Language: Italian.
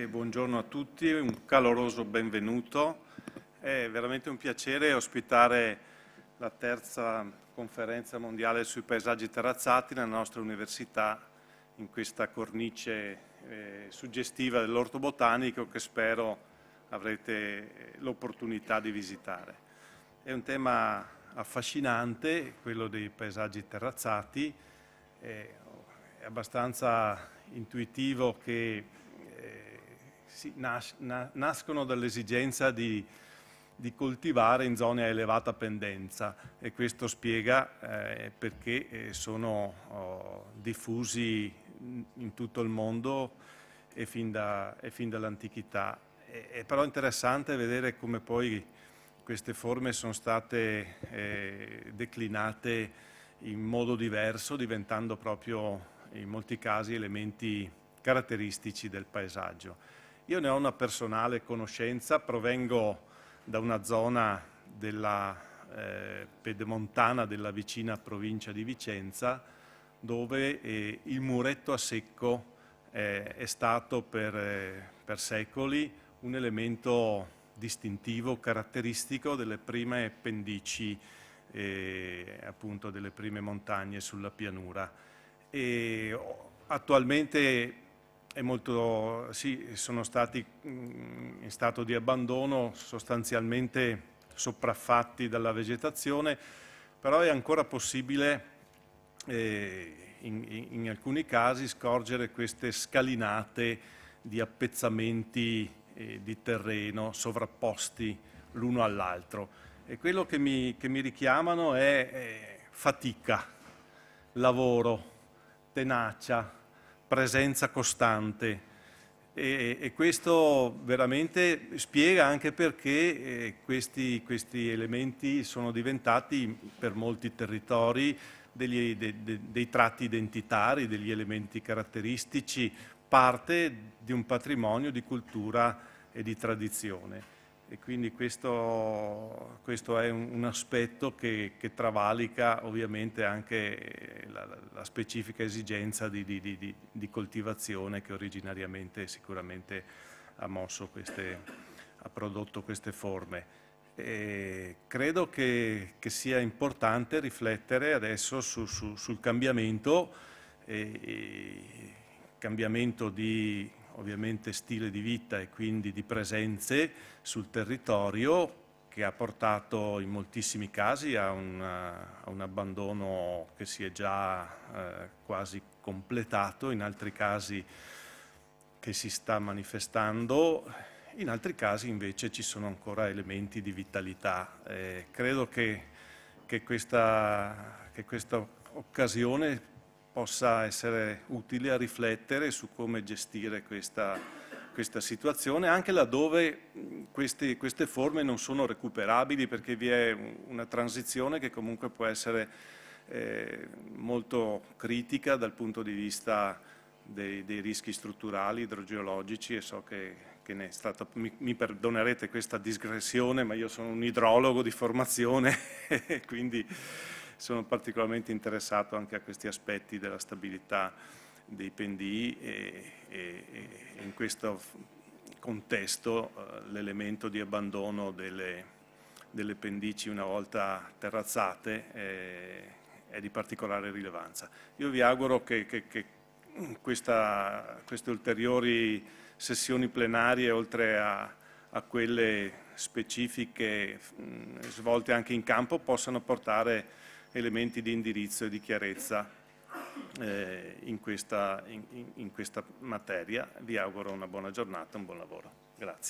e buongiorno a tutti, un caloroso benvenuto. È veramente un piacere ospitare la terza conferenza mondiale sui paesaggi terrazzati nella nostra università in questa cornice eh, suggestiva dell'orto botanico che spero avrete eh, l'opportunità di visitare. È un tema affascinante, quello dei paesaggi terrazzati, è abbastanza intuitivo che si, nas, na, nascono dall'esigenza di, di, coltivare in zone a elevata pendenza e questo spiega eh, perché eh, sono oh, diffusi in tutto il mondo e fin, da, e fin dall'antichità. È, è, però interessante vedere come poi queste forme sono state eh, declinate in modo diverso, diventando proprio in molti casi elementi caratteristici del paesaggio. Io ne ho una personale conoscenza, provengo da una zona della eh, pedemontana della vicina provincia di Vicenza, dove eh, il muretto a secco eh, è stato per, eh, per secoli un elemento distintivo, caratteristico delle prime pendici, eh, appunto delle prime montagne sulla pianura. E attualmente molto, sì, sono stati mm, in stato di abbandono, sostanzialmente sopraffatti dalla vegetazione, però è ancora possibile eh, in, in, alcuni casi scorgere queste scalinate di appezzamenti eh, di terreno sovrapposti l'uno all'altro. E quello che mi, che mi richiamano è eh, fatica, lavoro, tenacia, presenza costante e, e questo veramente spiega anche perché eh, questi, questi, elementi sono diventati per molti territori degli, de, de, dei tratti identitari, degli elementi caratteristici, parte di un patrimonio di cultura e di tradizione e quindi questo, questo è un, un aspetto che, che, travalica ovviamente anche la, la specifica esigenza di, di, di, di, coltivazione che originariamente sicuramente ha, mosso queste, ha prodotto queste forme. E credo che, che, sia importante riflettere adesso su, su, sul cambiamento, eh, cambiamento di ovviamente stile di vita e quindi di presenze sul territorio che ha portato in moltissimi casi a, una, a un, abbandono che si è già eh, quasi completato, in altri casi che si sta manifestando, in altri casi invece ci sono ancora elementi di vitalità. Eh, credo che, che, questa, che questa occasione possa essere utile a riflettere su come gestire questa, questa situazione, anche laddove queste, queste, forme non sono recuperabili perché vi è una transizione che comunque può essere eh, molto critica dal punto di vista dei, dei rischi strutturali, idrogeologici e so che, che ne è stata, mi, mi perdonerete questa digressione, ma io sono un idrologo di formazione, e quindi sono particolarmente interessato anche a questi aspetti della stabilità dei pendii e, e, e in questo contesto eh, l'elemento di abbandono delle, delle, pendici una volta terrazzate eh, è di particolare rilevanza. Io vi auguro che, che, che questa, queste ulteriori sessioni plenarie, oltre a, a quelle specifiche mh, svolte anche in campo, possano portare elementi di indirizzo e di chiarezza eh, in, questa, in, in questa materia. Vi auguro una buona giornata, e un buon lavoro. Grazie.